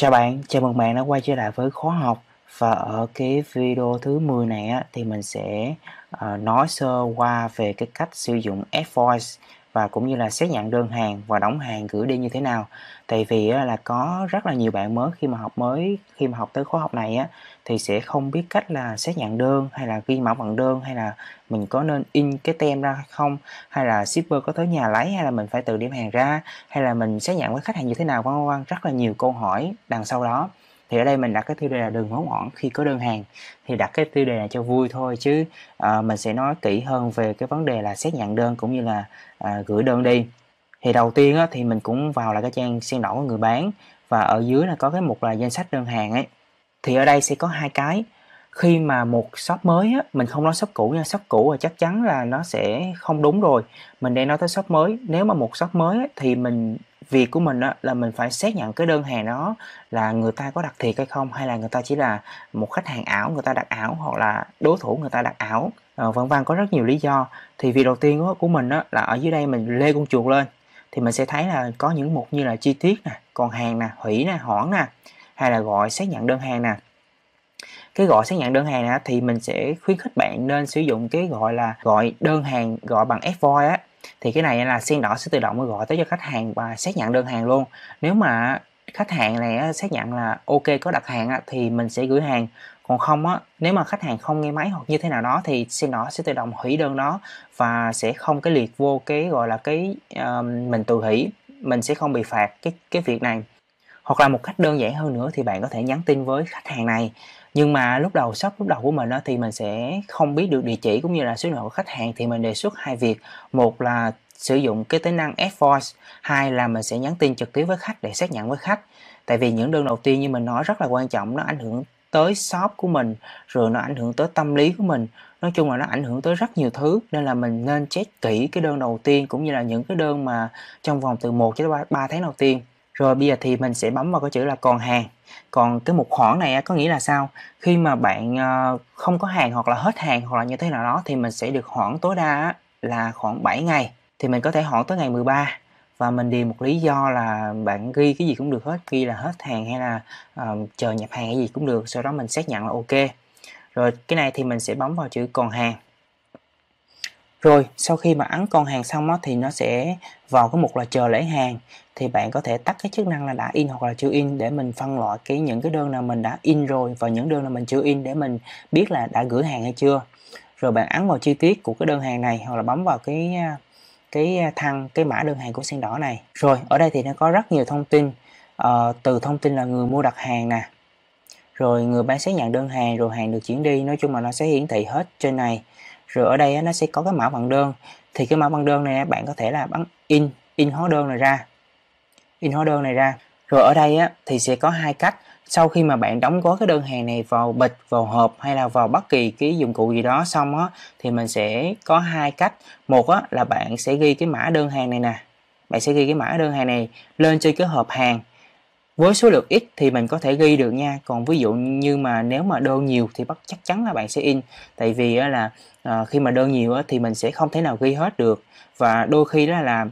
Chào bạn, chào mừng bạn đã quay trở lại với khóa học và ở cái video thứ 10 này á, thì mình sẽ uh, nói sơ qua về cái cách sử dụng F-Voice và cũng như là xét nhận đơn hàng và đóng hàng gửi đi như thế nào tại vì là có rất là nhiều bạn mới khi mà học mới khi mà học tới khóa học này á thì sẽ không biết cách là xét nhận đơn hay là ghi mã bằng đơn hay là mình có nên in cái tem ra hay không hay là shipper có tới nhà lấy hay là mình phải tự điểm hàng ra hay là mình xét nhận với khách hàng như thế nào vân vân rất là nhiều câu hỏi đằng sau đó thì ở đây mình đặt cái tiêu đề là đừng hốt hoảng khi có đơn hàng thì đặt cái tiêu đề này cho vui thôi chứ à, mình sẽ nói kỹ hơn về cái vấn đề là xét nhận đơn cũng như là à, gửi đơn đi thì đầu tiên á, thì mình cũng vào là cái trang xem đỏ của người bán và ở dưới là có cái mục là danh sách đơn hàng ấy thì ở đây sẽ có hai cái khi mà một shop mới á, mình không nói shop cũ nha, shop cũ là chắc chắn là nó sẽ không đúng rồi. Mình đang nói tới shop mới, nếu mà một shop mới á, thì mình việc của mình á, là mình phải xác nhận cái đơn hàng đó là người ta có đặt thiệt hay không hay là người ta chỉ là một khách hàng ảo người ta đặt ảo hoặc là đối thủ người ta đặt ảo à, vân vân có rất nhiều lý do thì việc đầu tiên của mình á, là ở dưới đây mình lê con chuột lên thì mình sẽ thấy là có những mục như là chi tiết nè còn hàng nè hủy nè hoãn nè hay là gọi xác nhận đơn hàng nè cái gọi xác nhận đơn hàng này thì mình sẽ khuyến khích bạn nên sử dụng cái gọi là gọi đơn hàng gọi bằng F-Voice á thì cái này là sen đỏ sẽ tự động gọi tới cho khách hàng và xác nhận đơn hàng luôn nếu mà khách hàng này xác nhận là ok có đặt hàng thì mình sẽ gửi hàng còn không á nếu mà khách hàng không nghe máy hoặc như thế nào đó thì xin đỏ sẽ tự động hủy đơn đó và sẽ không cái liệt vô cái gọi là cái uh, mình tự hủy mình sẽ không bị phạt cái cái việc này hoặc là một cách đơn giản hơn nữa thì bạn có thể nhắn tin với khách hàng này nhưng mà lúc đầu shop lúc đầu của mình đó, thì mình sẽ không biết được địa chỉ cũng như là số điện thoại của khách hàng thì mình đề xuất hai việc một là sử dụng cái tính năng Ad Voice hai là mình sẽ nhắn tin trực tiếp với khách để xác nhận với khách tại vì những đơn đầu tiên như mình nói rất là quan trọng nó ảnh hưởng tới shop của mình rồi nó ảnh hưởng tới tâm lý của mình nói chung là nó ảnh hưởng tới rất nhiều thứ nên là mình nên check kỹ cái đơn đầu tiên cũng như là những cái đơn mà trong vòng từ 1 cho tới 3, 3 tháng đầu tiên rồi bây giờ thì mình sẽ bấm vào cái chữ là còn hàng. Còn cái mục khoản này có nghĩa là sao? Khi mà bạn ờ, không có hàng hoặc là hết hàng hoặc là như thế nào đó thì mình sẽ được hoãn tối đa là khoảng 7 ngày. Thì mình có thể hoãn tới ngày 13 và mình điền một lý do là bạn ghi cái gì cũng được hết ghi là hết hàng hay là uh, chờ nhập hàng cái gì cũng được sau đó mình xác nhận là ok rồi cái này thì mình sẽ bấm vào chữ còn hàng rồi sau khi mà ấn con hàng xong đó, thì nó sẽ vào cái mục là chờ lấy hàng thì bạn có thể tắt cái chức năng là đã in hoặc là chưa in để mình phân loại cái những cái đơn nào mình đã in rồi và những đơn nào mình chưa in để mình biết là đã gửi hàng hay chưa. Rồi bạn ấn vào chi tiết của cái đơn hàng này hoặc là bấm vào cái à, cái à, thăng cái mã đơn hàng của sen đỏ này. Rồi ở đây thì nó có rất nhiều thông tin uh, từ thông tin là người mua đặt hàng nè, rồi người bán xác nhận đơn hàng rồi hàng được chuyển đi nói chung là nó sẽ hiển thị hết trên này rồi ở đây nó sẽ có cái mã bằng đơn thì cái mã bằng đơn này bạn có thể là bắn in in hóa đơn này ra in hóa đơn này ra rồi ở đây á, thì sẽ có hai cách sau khi mà bạn đóng gói cái đơn hàng này vào bịch vào hộp hay là vào bất kỳ cái dụng cụ gì đó xong á thì mình sẽ có hai cách một á, là bạn sẽ ghi cái mã đơn hàng này nè bạn sẽ ghi cái mã đơn hàng này lên trên cái hộp hàng với số lượng ít thì mình có thể ghi được nha còn ví dụ như mà nếu mà đơn nhiều thì bắt chắc chắn là bạn sẽ in tại vì là ờ, khi mà đơn nhiều thì mình sẽ không thể nào ghi hết được và đôi khi đó là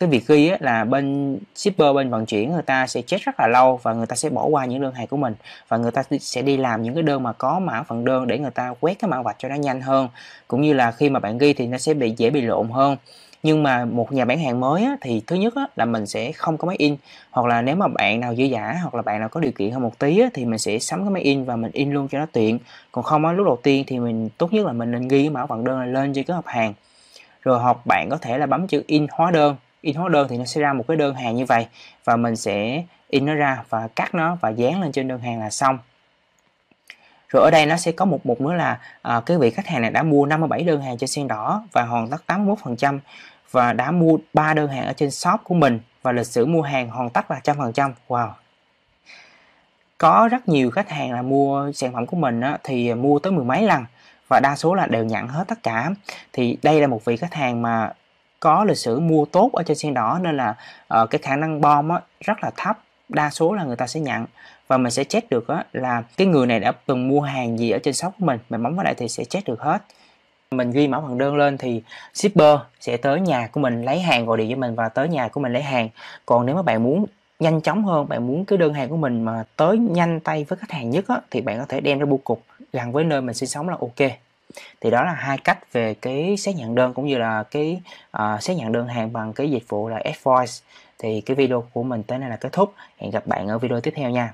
cái việc ghi là bên shipper bên vận chuyển người ta sẽ chết rất là lâu và người ta sẽ bỏ qua những đơn hàng của mình và người ta sẽ đi làm những cái đơn mà có mã phần đơn để người ta quét cái mã vạch cho nó nhanh hơn cũng như là khi mà bạn ghi thì nó sẽ bị dễ bị lộn hơn nhưng mà một nhà bán hàng mới á, thì thứ nhất á, là mình sẽ không có máy in hoặc là nếu mà bạn nào dễ giả hoặc là bạn nào có điều kiện hơn một tí á, thì mình sẽ sắm cái máy in và mình in luôn cho nó tiện còn không á, lúc đầu tiên thì mình tốt nhất là mình nên ghi cái mã vận đơn lên trên cái hộp hàng rồi hộp bạn có thể là bấm chữ in hóa đơn in hóa đơn thì nó sẽ ra một cái đơn hàng như vậy và mình sẽ in nó ra và cắt nó và dán lên trên đơn hàng là xong rồi ở đây nó sẽ có một mục nữa là à, cái vị khách hàng này đã mua 57 đơn hàng cho sen đỏ và hoàn tất 81% và đã mua 3 đơn hàng ở trên shop của mình và lịch sử mua hàng hoàn tất là 100% wow có rất nhiều khách hàng là mua sản phẩm của mình á, thì mua tới mười mấy lần và đa số là đều nhận hết tất cả thì đây là một vị khách hàng mà có lịch sử mua tốt ở trên sen đỏ nên là uh, cái khả năng bom á, rất là thấp đa số là người ta sẽ nhận và mình sẽ check được á, là cái người này đã từng mua hàng gì ở trên shop của mình mình bấm vào đây thì sẽ check được hết mình ghi mã hoàng đơn lên thì shipper sẽ tới nhà của mình lấy hàng gọi điện cho mình và tới nhà của mình lấy hàng còn nếu mà bạn muốn nhanh chóng hơn bạn muốn cái đơn hàng của mình mà tới nhanh tay với khách hàng nhất á, thì bạn có thể đem ra bưu cục gần với nơi mình sinh sống là ok thì đó là hai cách về cái xác nhận đơn cũng như là cái uh, xác nhận đơn hàng bằng cái dịch vụ là F voice thì cái video của mình tới đây là kết thúc hẹn gặp bạn ở video tiếp theo nha